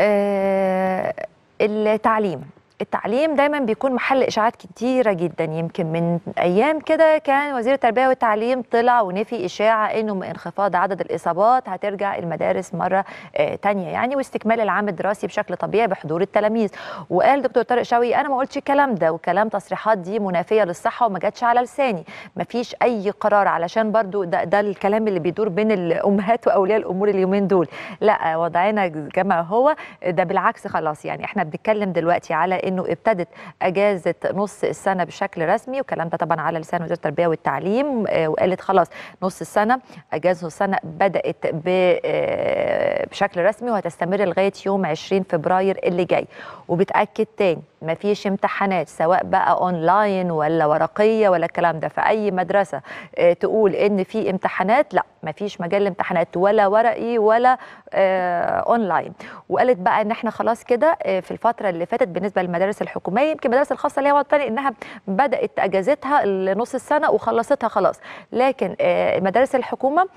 آه، التعليم التعليم دايما بيكون محل اشاعات كتيره جدا يمكن من ايام كده كان وزير التربيه والتعليم طلع ونفي اشاعه انه من انخفاض عدد الاصابات هترجع المدارس مره ثانيه تانية يعني واستكمال العام الدراسي بشكل طبيعي بحضور التلاميذ وقال دكتور طارق شوقي انا ما قلتش الكلام ده وكلام تصريحات دي منافيه للصحه وما جاتش على لساني ما فيش اي قرار علشان برضو ده, ده الكلام اللي بيدور بين الامهات واولياء الامور اليومين دول لا وضعنا كما هو ده بالعكس خلاص يعني احنا بنتكلم دلوقتي على انه ابتدت اجازه نص السنه بشكل رسمي والكلام ده طبعا على لسان وزاره التربيه والتعليم آه، وقالت خلاص نص السنه اجازه السنه بدات آه، بشكل رسمي وهتستمر لغايه يوم 20 فبراير اللي جاي وبتاكد تاني ما فيش امتحانات سواء بقى اونلاين ولا ورقيه ولا الكلام ده في اي مدرسه آه، تقول ان في امتحانات لا ما فيش مجال لامتحانات ولا ورقي ولا اونلاين آه، وقالت بقى ان احنا خلاص كده آه، في الفتره اللي فاتت بالنسبه للمدارس الحكوميه يمكن المدارس الخاصه اللي هي ثاني انها بدات اجازتها لنص السنه وخلصتها خلاص لكن آه، مدارس الحكومه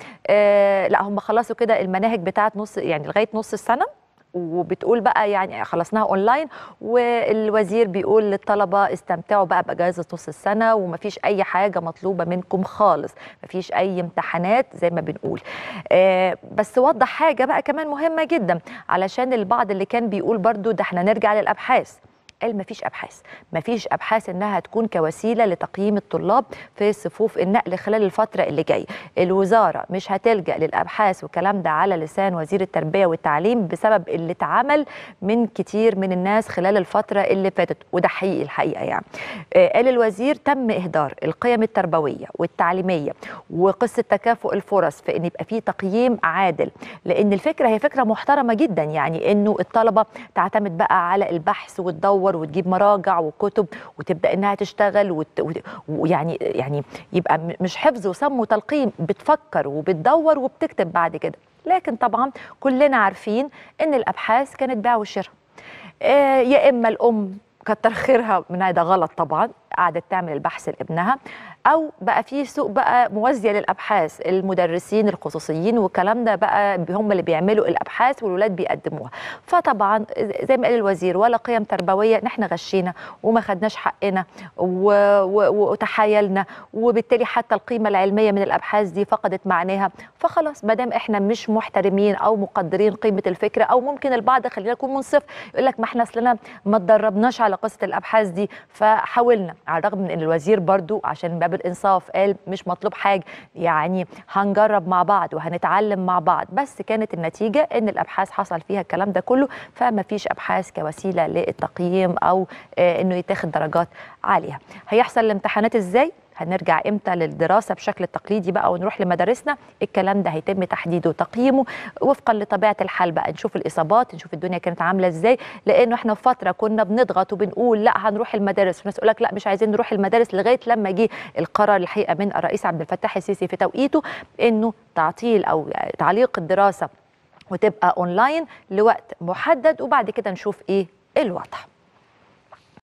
لا هم خلصوا كده المناهج بتاعت نص يعني لغايه نص السنه وبتقول بقى يعني خلصناها اونلاين والوزير بيقول للطلبه استمتعوا بقى باجازه نص السنه ومفيش اي حاجه مطلوبه منكم خالص مفيش اي امتحانات زي ما بنقول آه بس وضح حاجه بقى كمان مهمه جدا علشان البعض اللي كان بيقول برده ده احنا نرجع للابحاث قال ما فيش ابحاث ما فيش ابحاث انها تكون كوسيله لتقييم الطلاب في صفوف النقل خلال الفتره اللي جايه الوزاره مش هتلجا للابحاث والكلام ده على لسان وزير التربيه والتعليم بسبب اللي اتعمل من كتير من الناس خلال الفتره اللي فاتت وده حقيقي الحقيقه يعني آه، قال الوزير تم اهدار القيم التربويه والتعليميه وقصه تكافؤ الفرص في ان يبقى في تقييم عادل لان الفكره هي فكره محترمه جدا يعني انه الطلبه تعتمد بقى على البحث وتدور تدور وتجيب مراجع وكتب وتبدا انها تشتغل وت... ويعني يعني يبقى مش حفظ وسم وتلقين بتفكر وبتدور وبتكتب بعد كده لكن طبعا كلنا عارفين ان الابحاث كانت بيع وشراء آه يا اما الام كتر خيرها من ده غلط طبعا قعدت تعمل البحث لابنها او بقى في سوق بقى موازيه للابحاث المدرسين الخصوصيين والكلام ده بقى هم اللي بيعملوا الابحاث والولاد بيقدموها فطبعا زي ما قال الوزير ولا قيم تربويه ان احنا غشينا وما خدناش حقنا وتحايلنا وبالتالي حتى القيمه العلميه من الابحاث دي فقدت معناها فخلاص ما دام احنا مش محترمين او مقدرين قيمه الفكره او ممكن البعض خلينا نكون منصف يقول لك ما احنا اصلنا ما تدربناش على قصه الابحاث دي فحاولنا على الرغم من ان الوزير برضو عشان باب الانصاف قال مش مطلوب حاجه يعني هنجرب مع بعض وهنتعلم مع بعض بس كانت النتيجه ان الابحاث حصل فيها الكلام ده كله فما فيش ابحاث كوسيله للتقييم او آه، انه يتاخد درجات عاليه هيحصل الامتحانات ازاي هنرجع امتى للدراسه بشكل تقليدي بقى ونروح لمدارسنا الكلام ده هيتم تحديده وتقييمه وفقا لطبيعه الحال بقى نشوف الاصابات نشوف الدنيا كانت عامله ازاي لانه احنا في فتره كنا بنضغط وبنقول لا هنروح المدارس وناس تقول لك لا مش عايزين نروح المدارس لغايه لما جه القرار الحقيقه من الرئيس عبد الفتاح السيسي في توقيته انه تعطيل او تعليق الدراسه وتبقى اونلاين لوقت محدد وبعد كده نشوف ايه الوضع